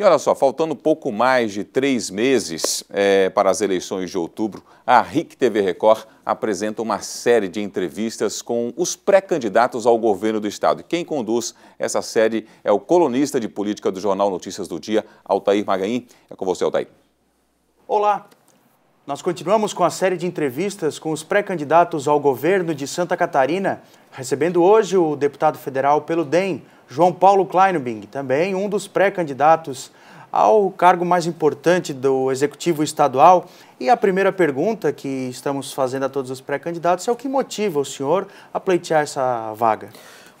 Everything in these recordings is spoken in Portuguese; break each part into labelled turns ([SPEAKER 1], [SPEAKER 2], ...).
[SPEAKER 1] E olha só, faltando pouco mais de três meses é, para as eleições de outubro, a RIC TV Record apresenta uma série de entrevistas com os pré-candidatos ao governo do Estado. E quem conduz essa série é o colunista de política do jornal Notícias do Dia, Altair Magaim. É com você, Altair.
[SPEAKER 2] Olá, nós continuamos com a série de entrevistas com os pré-candidatos ao governo de Santa Catarina, recebendo hoje o deputado federal pelo DEM, João Paulo Kleinbing, também um dos pré-candidatos ao cargo mais importante do Executivo Estadual. E a primeira pergunta que estamos fazendo a todos os pré-candidatos é o que motiva o senhor a pleitear essa vaga?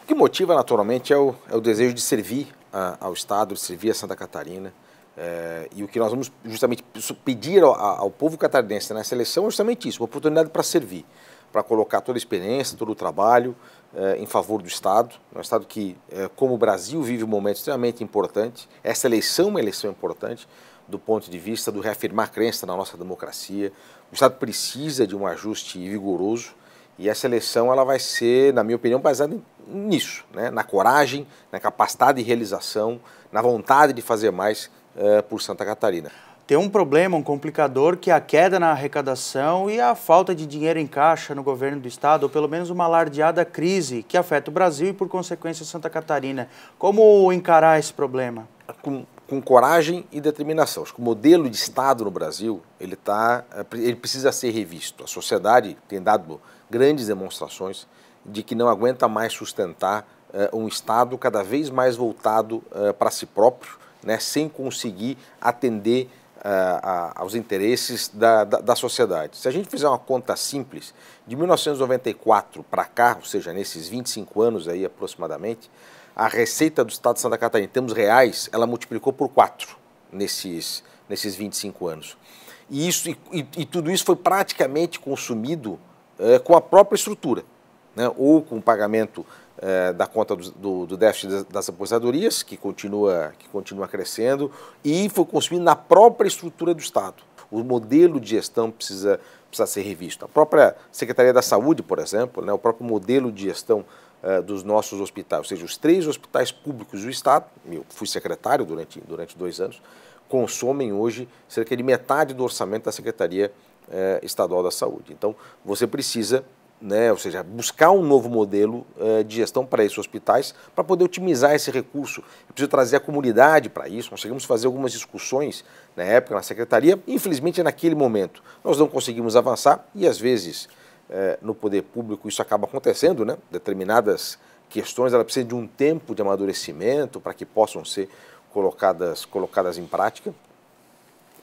[SPEAKER 2] O que motiva, naturalmente, é o, é o desejo de servir
[SPEAKER 1] a, ao Estado, de servir a Santa Catarina. É, e o que nós vamos justamente pedir ao, ao povo catarinense nessa eleição é justamente isso, uma oportunidade para servir para colocar toda a experiência, todo o trabalho eh, em favor do Estado. É um Estado que, eh, como o Brasil, vive um momento extremamente importante. Essa eleição é uma eleição importante do ponto de vista do reafirmar crença na nossa democracia. O Estado precisa de um ajuste vigoroso e essa eleição ela vai ser, na minha opinião, baseada nisso, né? na coragem, na capacidade de realização, na vontade de fazer mais eh, por Santa Catarina
[SPEAKER 2] tem um problema, um complicador, que é a queda na arrecadação e a falta de dinheiro em caixa no governo do estado, ou pelo menos uma alardeada crise que afeta o Brasil e, por consequência, Santa Catarina. Como encarar esse problema? Com,
[SPEAKER 1] com coragem e determinação. Acho que o modelo de Estado no Brasil ele, tá, é, ele precisa ser revisto. A sociedade tem dado grandes demonstrações de que não aguenta mais sustentar uh, um Estado cada vez mais voltado uh, para si próprio, né, sem conseguir atender é, a, aos interesses da, da, da, sociedade. Se a gente fizer uma conta simples, de 1994 para cá, ou seja, nesses 25 anos aí aproximadamente, a receita do Estado de Santa Catarina, em termos reais, ela multiplicou por 4 nesses, nesses 25 anos. E, isso, e, e tudo isso foi praticamente consumido é, com a própria estrutura né, ou com pagamento eh, da conta do, do, do, déficit das aposentadorias, que continua, que continua crescendo, e foi consumido na própria estrutura do Estado. O modelo de gestão precisa, precisa ser revisto. A própria Secretaria da Saúde, por exemplo, né, o próprio modelo de gestão eh, dos nossos hospitais, ou seja, os três hospitais públicos do Estado, eu fui secretário durante, durante dois anos, consomem hoje cerca de metade do orçamento da Secretaria eh, Estadual da Saúde. Então, você precisa né, ou seja, buscar um novo modelo uh, de gestão para esses hospitais para poder otimizar esse recurso. preciso trazer a comunidade para isso. Conseguimos fazer algumas discussões na época na secretaria. Infelizmente, naquele momento, nós não conseguimos avançar e às vezes uh, no poder público isso acaba acontecendo, né? Determinadas questões ela precisa de um tempo de amadurecimento para que possam ser colocadas colocadas em prática.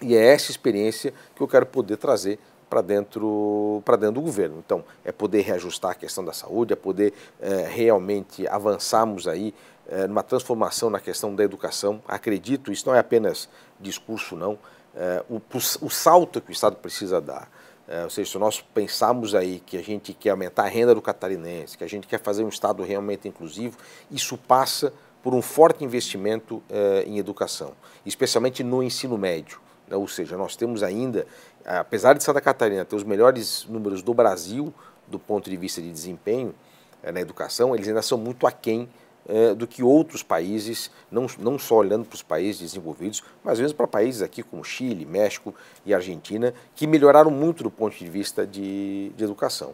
[SPEAKER 1] E é essa experiência que eu quero poder trazer para dentro, para dentro do governo. Então, é poder reajustar a questão da saúde, é poder é, realmente avançarmos aí é, numa transformação na questão da educação. Acredito, isso não é apenas discurso, não. É, o, o salto que o Estado precisa dar é, ou seja, se nós pensarmos aí que a gente quer aumentar a renda do catarinense, que a gente quer fazer um Estado realmente inclusivo, isso passa por um forte investimento eh, em educação, especialmente no ensino médio. Ou seja, nós temos ainda, apesar de Santa Catarina ter os melhores números do Brasil do ponto de vista de desempenho eh, na educação, eles ainda são muito aquém eh, do que outros países, não, não só olhando para os países desenvolvidos, mas mesmo para países aqui como Chile, México e Argentina, que melhoraram muito do ponto de vista de, de educação.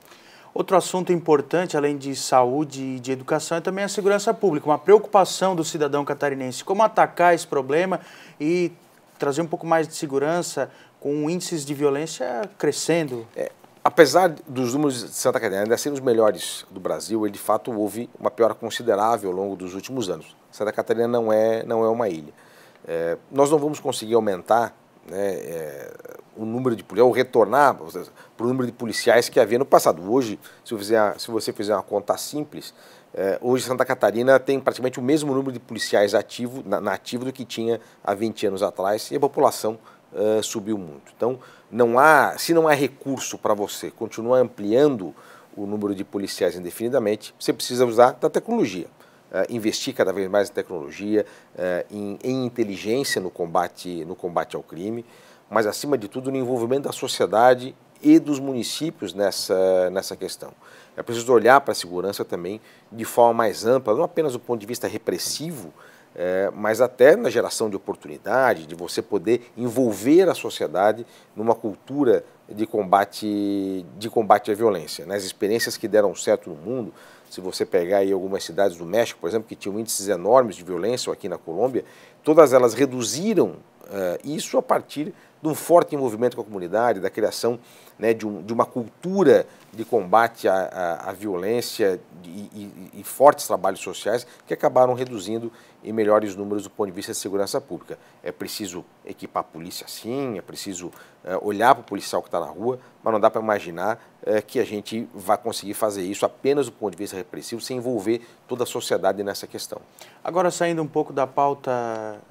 [SPEAKER 2] Outro assunto importante, além de saúde e de educação, é também a segurança pública, uma preocupação do cidadão catarinense. Como atacar esse problema e trazer um pouco mais de segurança com índices de violência crescendo.
[SPEAKER 1] É, apesar dos números de Santa Catarina ainda serem os melhores do Brasil, ele de fato houve uma piora considerável ao longo dos últimos anos. Santa Catarina não é, não é uma ilha. É, nós não vamos conseguir aumentar né, é, o número de policiais, ou retornar para o número de policiais que havia no passado. Hoje, se, fizer, se você fizer uma conta simples, eh, hoje Santa Catarina tem praticamente o mesmo número de policiais ativo, na, na do que tinha há 20 anos atrás e a população eh, subiu muito. Então, não há, se não há recurso para você continuar ampliando o número de policiais indefinidamente, você precisa usar da tecnologia. Uh, investir cada vez mais em tecnologia, uh, em, em, inteligência no combate, no combate ao crime mas acima de tudo no envolvimento da sociedade e dos municípios nessa, nessa questão. É preciso olhar para a segurança também de forma mais ampla, não apenas do ponto de vista repressivo, é, mas até na geração de oportunidade, de você poder envolver a sociedade numa cultura de combate, de combate à violência. Nas né? experiências que deram certo no mundo, se você pegar aí algumas cidades do México, por exemplo, que tinham índices enormes de violência, ou aqui na Colômbia, todas elas reduziram uh, isso a partir de um forte envolvimento com a comunidade, da criação né, de, um, de, uma cultura de combate à, à, à violência e, e, e, fortes trabalhos sociais que acabaram reduzindo em melhores números do ponto de vista de segurança pública. É preciso equipar a polícia assim, é preciso é, olhar para o policial que está na rua, mas não dá para imaginar é, que a gente vai conseguir fazer isso apenas do ponto de vista repressivo, sem envolver toda a sociedade nessa questão.
[SPEAKER 2] Agora, saindo um pouco da pauta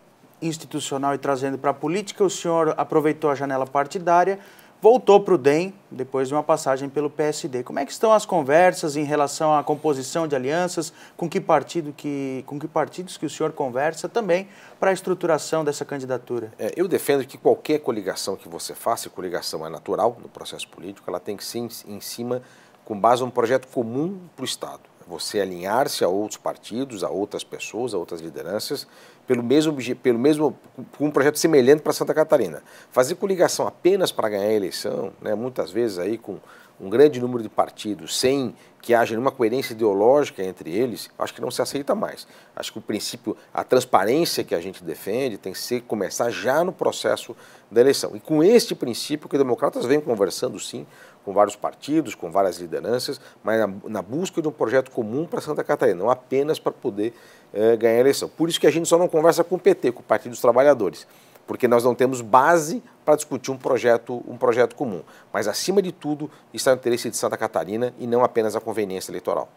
[SPEAKER 2] institucional e trazendo para a política. O senhor aproveitou a janela partidária, voltou para o DEM, depois de uma passagem pelo PSD. Como é que estão as conversas em relação à composição de alianças? Com que, partido que, com que partidos que o senhor conversa também para a estruturação dessa candidatura?
[SPEAKER 1] É, eu defendo que qualquer coligação que você faça, a coligação é natural no processo político, ela tem que ser em, em cima com base a um projeto comum para o Estado você alinhar-se a outros partidos, a outras pessoas, a outras lideranças, pelo mesmo, pelo mesmo um projeto semelhante para Santa Catarina. Fazer coligação apenas para ganhar a eleição, né, muitas vezes aí com um grande número de partidos, sem que haja nenhuma coerência ideológica entre eles, acho que não se aceita mais. Acho que o princípio, a transparência que a gente defende tem que ser começar já no processo da eleição. E com este princípio que os democratas vêm conversando, sim, com vários partidos, com várias lideranças, mas na, na busca de um projeto comum para Santa Catarina, não apenas para poder eh, ganhar a eleição. Por isso que a gente só não conversa com o PT, com o Partido dos Trabalhadores, porque nós não temos base para discutir um projeto, um projeto comum. Mas, acima de tudo, está o interesse de Santa Catarina e não apenas a conveniência eleitoral.